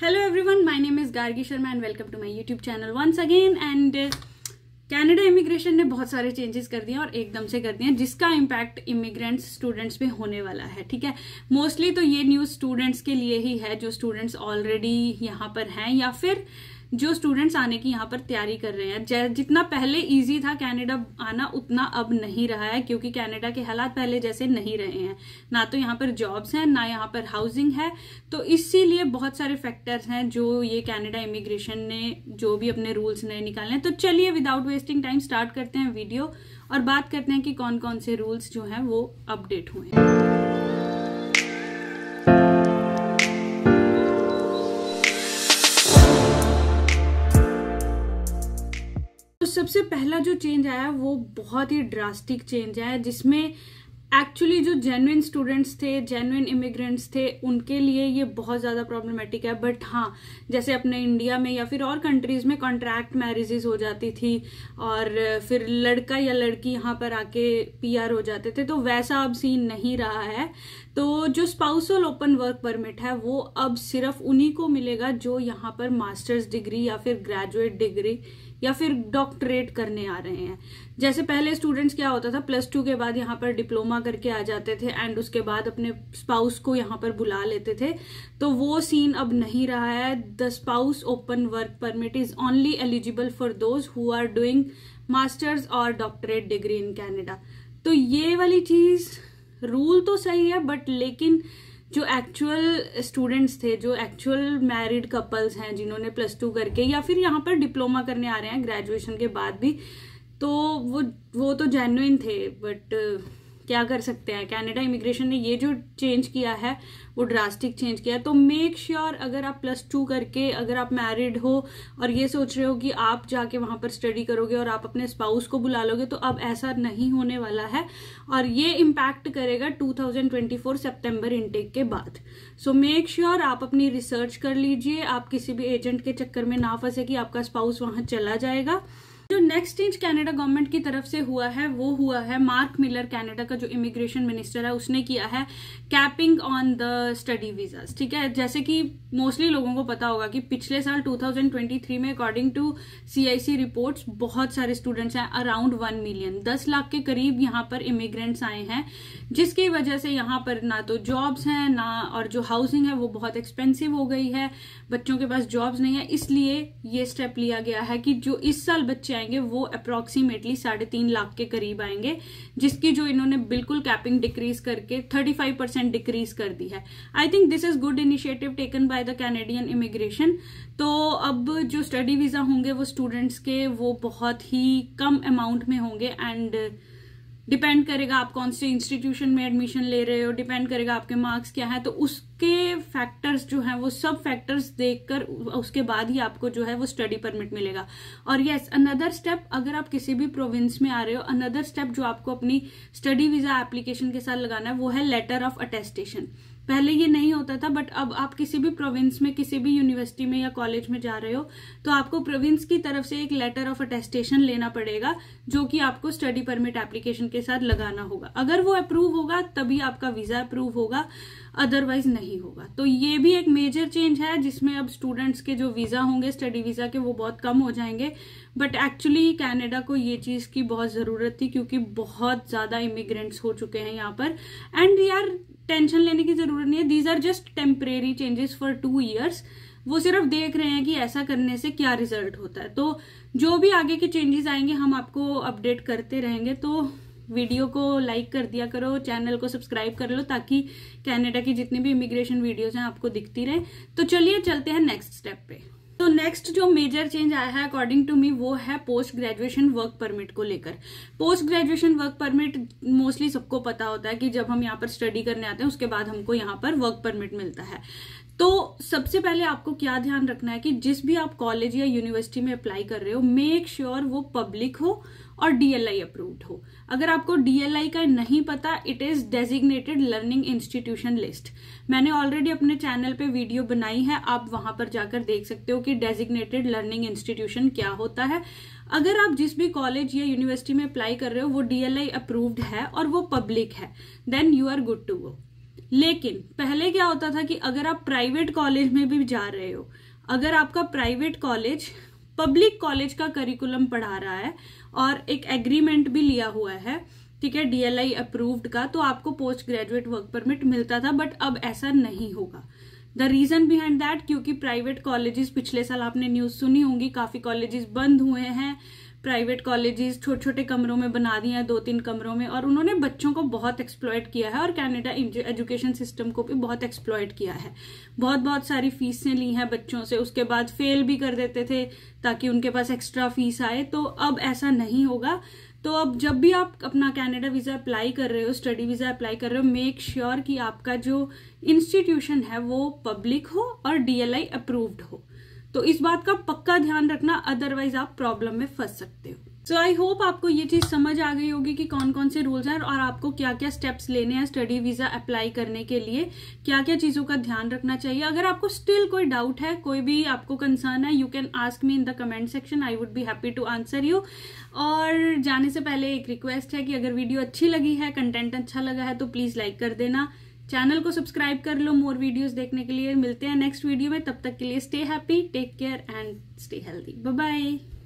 hello everyone my name is Gargi Sharma and welcome to my YouTube channel once again and Canada immigration ने बहुत सारे changes कर दिए और एकदम से कर दिए जिसका इम्पैक्ट इमिग्रेंट्स स्टूडेंट्स पे होने वाला है ठीक है मोस्टली तो ये न्यूज़ स्टूडेंट्स के लिए ही है जो स्टूडेंट्स ऑलरेडी यहाँ पर हैं या फिर uh, जो स्टूडेंट्स आने की यहाँ पर तैयारी कर रहे हैं जितना पहले ईजी था कैनेडा आना उतना अब नहीं रहा है क्योंकि कैनेडा के हालात पहले जैसे नहीं रहे हैं ना तो यहाँ पर जॉब्स हैं ना यहाँ पर हाउसिंग है तो इसीलिए बहुत सारे फैक्टर्स हैं जो ये कैनेडा इमिग्रेशन ने जो भी अपने रूल्स नए निकाले हैं तो चलिए विदाउट वेस्टिंग टाइम स्टार्ट करते हैं वीडियो और बात करते हैं कि कौन कौन से रूल्स जो हैं वो अपडेट हुए हैं सबसे पहला जो चेंज आया वो बहुत ही ड्रास्टिक चेंज आया जिसमें एक्चुअली जो जेन्युन स्टूडेंट्स थे जेन्युन इमिग्रेंट्स थे उनके लिए ये बहुत ज़्यादा प्रॉब्लमेटिक है बट हाँ जैसे अपने इंडिया में या फिर और कंट्रीज़ में कॉन्ट्रैक्ट मैरिजेज हो जाती थी और फिर लड़का या लड़की यहाँ पर आके पीआर हो जाते थे तो वैसा अब सीन नहीं रहा है तो जो स्पाउसल ओपन वर्क परमिट है वो अब सिर्फ उन्हीं को मिलेगा जो यहाँ पर मास्टर्स डिग्री या फिर ग्रेजुएट डिग्री या फिर डॉक्टरेट करने आ रहे हैं जैसे पहले स्टूडेंट्स क्या होता था प्लस टू के बाद यहाँ पर डिप्लोमा करके आ जाते थे एंड उसके बाद अपने स्पाउस को यहाँ पर बुला लेते थे तो वो सीन अब नहीं रहा है the spouse open work permit is only eligible for those who are doing masters और डॉक्टरेट डिग्री इन कैनेडा तो ये वाली चीज रूल तो सही है बट लेकिन जो एक्चुअल स्टूडेंट्स थे जो एक्चुअल मैरिड कपल्स हैं जिन्होंने प्लस टू करके या फिर यहाँ पर डिप्लोमा करने आ रहे हैं ग्रेजुएशन के बाद भी तो वो वो तो जेन्यून थे बट क्या कर सकते हैं कैनेडा इमिग्रेशन ने ये जो चेंज किया है वो ड्रास्टिक चेंज किया है तो मेक श्योर sure अगर आप प्लस टू करके अगर आप मैरिड हो और ये सोच रहे हो कि आप जाके वहां पर स्टडी करोगे और आप अपने स्पाउस को बुला लोगे तो अब ऐसा नहीं होने वाला है और ये इम्पैक्ट करेगा 2024 सितंबर इनटेक के बाद सो मेक श्योर आप अपनी रिसर्च कर लीजिए आप किसी भी एजेंट के चक्कर में ना फंसे कि आपका स्पाउस वहां चला जाएगा जो नेक्स्ट चेंज कैनेडा गवर्नमेंट की तरफ से हुआ है वो हुआ है मार्क मिलर कैनेडा का जो इमिग्रेशन मिनिस्टर है उसने किया है capping on the study visa ठीक है जैसे कि मोस्टली लोगों को पता होगा कि पिछले साल 2023 में अकॉर्डिंग टू सीआईसी रिपोर्ट्स बहुत सारे स्टूडेंट्स हैं अराउंड वन मिलियन दस लाख के करीब यहां पर इमिग्रेंट्स आए हैं जिसकी वजह से यहां पर ना तो जॉब्स हैं ना और जो हाउसिंग है वो बहुत एक्सपेंसिव हो गई है बच्चों के पास जॉब्स नहीं है इसलिए ये स्टेप लिया गया है कि जो इस साल बच्चे जाएंगे वो अप्रोक्सीमेटली साढ़े तीन लाख के करीब आएंगे जिसकी जो इन्होंने बिल्कुल कैपिंग डिक्रीज करके थर्टी फाइव परसेंट डिक्रीज कर दी है I think this is good initiative taken by the Canadian immigration तो अब जो स्टडी वीजा होंगे वो स्टूडेंट्स के वो बहुत ही कम अमाउंट में होंगे एंड डिपेंड करेगा आप कौन से इंस्टीट्यूशन में एडमिशन ले रहे हो डिपेंड करेगा आपके मार्क्स क्या है तो उसके फैक्टर्स जो है वो सब फैक्टर्स देखकर उसके बाद ही आपको जो है वो स्टडी परमिट मिलेगा और यस अनदर स्टेप अगर आप किसी भी प्रोविंस में आ रहे हो अनदर स्टेप जो आपको अपनी स्टडी वीजा एप्लीकेशन के साथ लगाना है वो है लेटर ऑफ अटेस्टेशन पहले ये नहीं होता था बट अब आप किसी भी प्रोविंस में किसी भी यूनिवर्सिटी में या कॉलेज में जा रहे हो तो आपको प्रोविंस की तरफ से एक लेटर ऑफ अटेस्टेशन लेना पड़ेगा जो कि आपको स्टडी परमिट एप्लीकेशन के साथ लगाना होगा अगर वो अप्रूव होगा तभी आपका वीजा अप्रूव होगा अदरवाइज नहीं होगा तो ये भी एक मेजर चेंज है जिसमें अब स्टूडेंट्स के जो वीजा होंगे स्टडी वीजा के वो बहुत कम हो जाएंगे बट एक्चुअली कैनेडा को ये चीज की बहुत जरूरत थी क्योंकि बहुत ज्यादा इमिग्रेंट्स हो चुके हैं यहाँ पर एंड यार टेंशन लेने की जरूरत नहीं है these are just temporary changes for two years वो सिर्फ देख रहे हैं कि ऐसा करने से क्या रिजल्ट होता है तो जो भी आगे के चेंजेस आएंगे हम आपको अपडेट करते रहेंगे तो वीडियो को लाइक कर दिया करो चैनल को सब्सक्राइब कर लो ताकि कनाडा की जितनी भी इमिग्रेशन वीडियोस हैं आपको दिखती रहे तो चलिए चलते हैं नेक्स्ट स्टेप पे तो नेक्स्ट जो मेजर चेंज आया है अकॉर्डिंग टू मी वो है पोस्ट ग्रेजुएशन वर्क परमिट को लेकर post graduation work permit mostly सबको पता होता है कि जब हम यहाँ पर स्टडी करने आते हैं उसके बाद हमको यहाँ पर वर्क परमिट मिलता है तो सबसे पहले आपको क्या ध्यान रखना है कि जिस भी आप कॉलेज या यूनिवर्सिटी में अप्लाई कर रहे हो मेक श्योर sure वो पब्लिक हो और डीएलआई अप्रूव्ड हो अगर आपको डीएलआई का नहीं पता it is designated learning institution list मैंने ऑलरेडी अपने चैनल पे वीडियो बनाई है आप वहां पर जाकर देख सकते हो कि डेजिग्नेटेड लर्निंग इंस्टीट्यूशन क्या होता है अगर आप जिस भी कॉलेज या यूनिवर्सिटी में अप्लाई कर रहे हो वो डीएलआई अप्रूव्ड है और वो पब्लिक है then you are good to go लेकिन पहले क्या होता था कि अगर आप प्राइवेट कॉलेज में भी जा रहे हो अगर आपका प्राइवेट कॉलेज पब्लिक कॉलेज का करिकुलम पढ़ा रहा है और एक एग्रीमेंट भी लिया हुआ है ठीक है डीएलआई अप्रूव्ड का तो आपको पोस्ट ग्रेजुएट वर्क परमिट मिलता था बट अब ऐसा नहीं होगा द रीजन बिहाइंड दैट क्योंकि प्राइवेट कॉलेजेस पिछले साल आपने न्यूज सुनी होंगी काफी कॉलेजेस बंद हुए हैं प्राइवेट कॉलेजेस छोटे छोटे कमरों में बना दिए हैं दो तीन कमरों में और उन्होंने बच्चों को बहुत एक्सप्लॉयट किया है और कैनेडा एजुकेशन सिस्टम को भी बहुत एक्सप्लॉयट किया है बहुत बहुत सारी फीसें ली हैं बच्चों से उसके बाद फेल भी कर देते थे ताकि उनके पास एक्स्ट्रा फीस आए तो अब ऐसा नहीं होगा तो अब जब भी आप अपना कैनेडा वीज़ा अप्लाई कर रहे हो स्टडी वीज़ा अप्लाई कर रहे हो मेक श्योर sure कि आपका जो इंस्टीट्यूशन है वो पब्लिक हो और डीएलआई अप्रूव्ड हो तो इस बात का पक्का ध्यान रखना अदरवाइज आप प्रॉब्लम में फंस सकते हो सो आई होप आपको ये चीज समझ आ गई होगी कि कौन कौन से रूल्स हैं और आपको क्या क्या स्टेप्स लेने हैं स्टडी वीजा अप्लाई करने के लिए क्या क्या चीजों का ध्यान रखना चाहिए अगर आपको स्टिल कोई डाउट है कोई भी आपको कंसर्न है you can ask me in the comment section I would be happy to answer you और जाने से पहले एक रिक्वेस्ट है कि अगर वीडियो अच्छी लगी है कंटेंट अच्छा लगा है तो प्लीज लाइक कर देना चैनल को सब्सक्राइब कर लो मोर वीडियोस देखने के लिए मिलते हैं नेक्स्ट वीडियो में तब तक के लिए stay happy take care and stay healthy bye